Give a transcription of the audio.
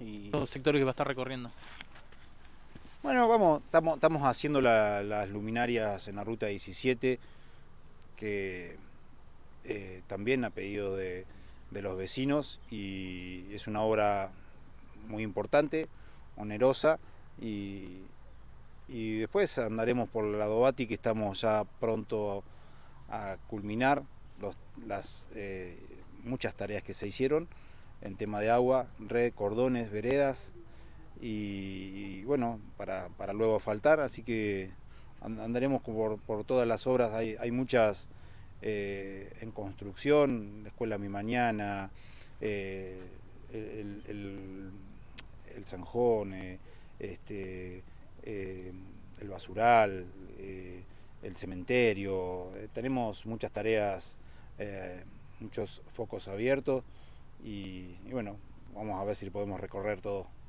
y... los sectores que va a estar recorriendo. Bueno, vamos, estamos haciendo las luminarias en la ruta 17, que eh, también a pedido de, los vecinos y es una obra muy importante, onerosa y, después andaremos por la Dovati que estamos ya pronto a, culminar las eh, muchas tareas que se hicieron en tema de agua, red, cordones, veredas y, bueno, para, luego faltar. así que andaremos por, por todas las obras, hay, hay muchas eh, en construcción, la escuela Mi Mañana, eh, el, el, el este, eh, basural, el cementerio, tenemos muchas tareas, muchos focos abiertos y, bueno, vamos a ver si podemos recorrer todo.